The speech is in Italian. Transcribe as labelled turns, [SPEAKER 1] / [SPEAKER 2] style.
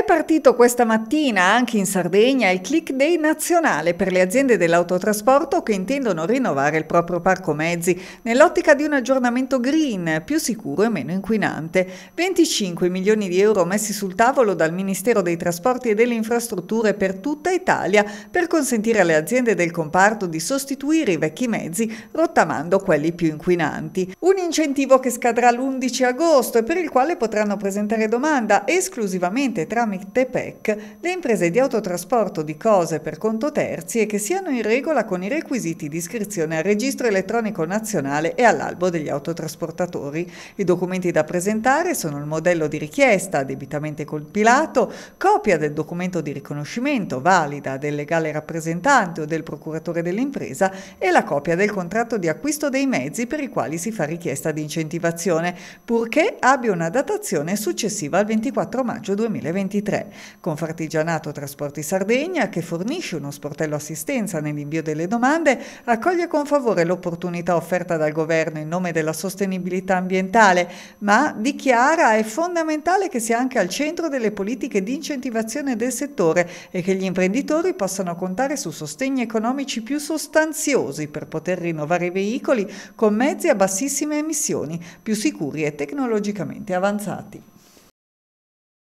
[SPEAKER 1] È partito questa mattina anche in Sardegna il Click Day nazionale per le aziende dell'autotrasporto che intendono rinnovare il proprio parco mezzi nell'ottica di un aggiornamento green, più sicuro e meno inquinante. 25 milioni di euro messi sul tavolo dal Ministero dei Trasporti e delle Infrastrutture per tutta Italia per consentire alle aziende del comparto di sostituire i vecchi mezzi rottamando quelli più inquinanti. Un incentivo che scadrà l'11 agosto e per il quale potranno presentare domanda esclusivamente tramite Islamic Tepec le imprese di autotrasporto di cose per conto terzi e che siano in regola con i requisiti di iscrizione al Registro Elettronico Nazionale e all'Albo degli Autotrasportatori. I documenti da presentare sono il modello di richiesta debitamente compilato, copia del documento di riconoscimento valida del legale rappresentante o del procuratore dell'impresa e la copia del contratto di acquisto dei mezzi per i quali si fa richiesta di incentivazione, purché abbia una datazione successiva al 24 maggio 2023. 2023. Confartigianato Trasporti Sardegna, che fornisce uno sportello assistenza nell'invio delle domande, accoglie con favore l'opportunità offerta dal governo in nome della sostenibilità ambientale, ma dichiara è fondamentale che sia anche al centro delle politiche di incentivazione del settore e che gli imprenditori possano contare su sostegni economici più sostanziosi per poter rinnovare i veicoli con mezzi a bassissime emissioni, più sicuri e tecnologicamente avanzati.